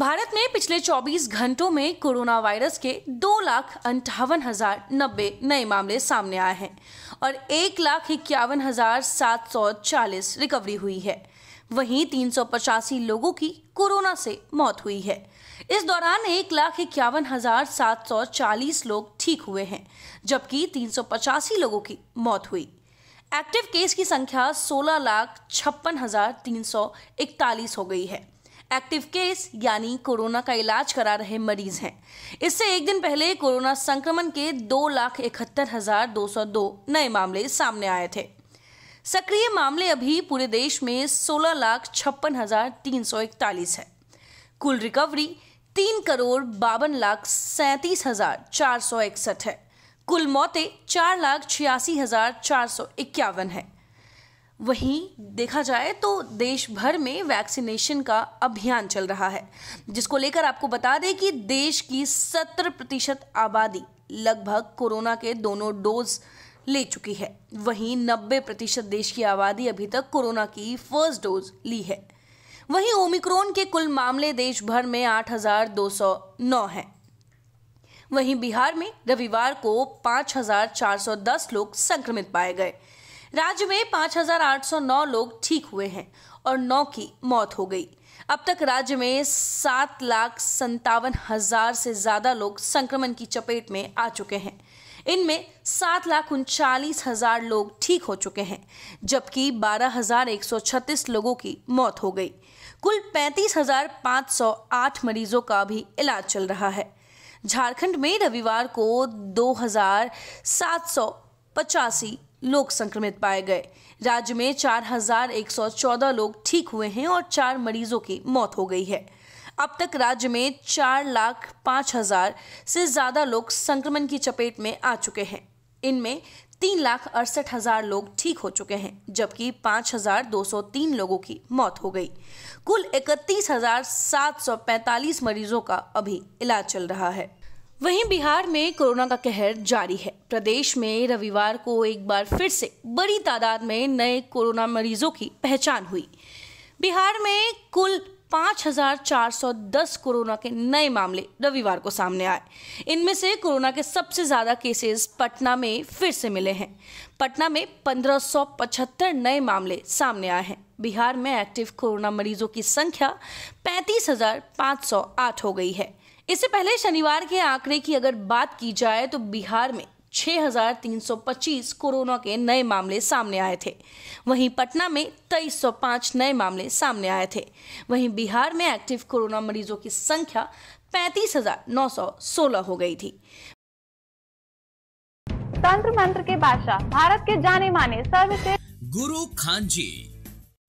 भारत में पिछले 24 घंटों में कोरोना वायरस के दो लाख अंठावन हजार नब्बे नए मामले सामने आए हैं और एक लाख इक्यावन हजार सात सौ चालीस रिकवरी हुई है वहीं तीन सौ पचासी लोगों की कोरोना से मौत हुई है इस दौरान एक लाख इक्यावन हजार सात सौ चालीस लोग ठीक हुए हैं जबकि तीन सौ पचासी लोगों की मौत हुई एक्टिव केस की संख्या सोलह लाख छप्पन हजार तीन सौ इकतालीस हो गई है एक्टिव केस यानी कोरोना का इलाज करा रहे मरीज हैं इससे एक दिन पहले कोरोना संक्रमण के दो लाख इकहत्तर हजार दो सौ दो नए मामले सामने आए थे सक्रिय मामले अभी पूरे देश में सोलह लाख छप्पन हजार तीन सौ इकतालीस है कुल रिकवरी तीन करोड़ बावन लाख सैंतीस हजार चार सौ इकसठ है कुल मौतें चार लाख छियासी हजार चार सौ इक्यावन है वहीं देखा जाए तो देश भर में वैक्सीनेशन का अभियान चल रहा है जिसको लेकर आपको बता दें कि देश की सत्तर प्रतिशत आबादी लगभग कोरोना के दोनों डोज ले चुकी है वहीं नब्बे प्रतिशत देश की आबादी अभी तक कोरोना की फर्स्ट डोज ली है वहीं ओमिक्रोन के कुल मामले देश भर में 8,209 हैं वहीं बिहार में रविवार को 5,410 लोग संक्रमित पाए गए राज्य में 5,809 लोग ठीक हुए हैं और नौ की मौत हो गई अब तक राज्य में सात लाख संतावन हजार से ज्यादा लोग संक्रमण की चपेट में आ चुके हैं इनमें सात लाख उनचालीस हजार लोग ठीक हो चुके हैं जबकि बारह हजार एक सौ छत्तीस लोगों की मौत हो गई कुल पैंतीस हजार पाँच सौ आठ मरीजों का भी इलाज चल रहा है झारखंड में रविवार को दो हजार सात सौ पचासी लोग संक्रमित पाए गए राज्य में 4,114 लोग ठीक हुए हैं और चार मरीजों की मौत हो गई है अब तक राज्य में चार लाख पाँच हजार से ज्यादा लोग संक्रमण की चपेट में आ चुके हैं इनमें तीन लाख अड़सठ हजार लोग ठीक हो चुके हैं जबकि पाँच हजार दो सौ तीन लोगों की मौत हो गई कुल इकतीस हजार सात सौ पैंतालीस मरीजों का अभी इलाज चल रहा है वहीं बिहार में कोरोना का कहर जारी है प्रदेश में रविवार को एक बार फिर से बड़ी तादाद में नए कोरोना मरीजों की पहचान हुई बिहार में कुल 5,410 कोरोना के नए मामले रविवार को सामने आए इनमें से कोरोना के सबसे ज़्यादा केसेस पटना में फिर से मिले हैं पटना में 1575 नए मामले सामने आए हैं बिहार में एक्टिव कोरोना मरीजों की संख्या 35,508 हो गई है इससे पहले शनिवार के आंकड़े की अगर बात की जाए तो बिहार में 6,325 कोरोना के नए मामले सामने आए थे वहीं पटना में 2305 नए मामले सामने आए थे वहीं बिहार में एक्टिव कोरोना मरीजों की संख्या 35,916 हो गई थी तंत्र मंत्र के बादशाह भारत के जाने माने सर्वश्रेष्ठ गुरु खान जी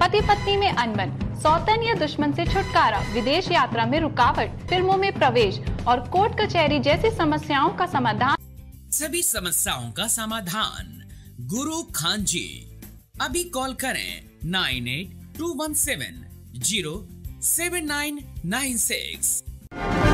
पति पत्नी में अनबन सौतन या दुश्मन से छुटकारा विदेश यात्रा में रुकावट फिल्मों में प्रवेश और कोर्ट कचहरी जैसी समस्याओं का समाधान सभी समस्याओं का समाधान गुरु खान जी अभी कॉल करें nine eight two one seven zero seven nine nine six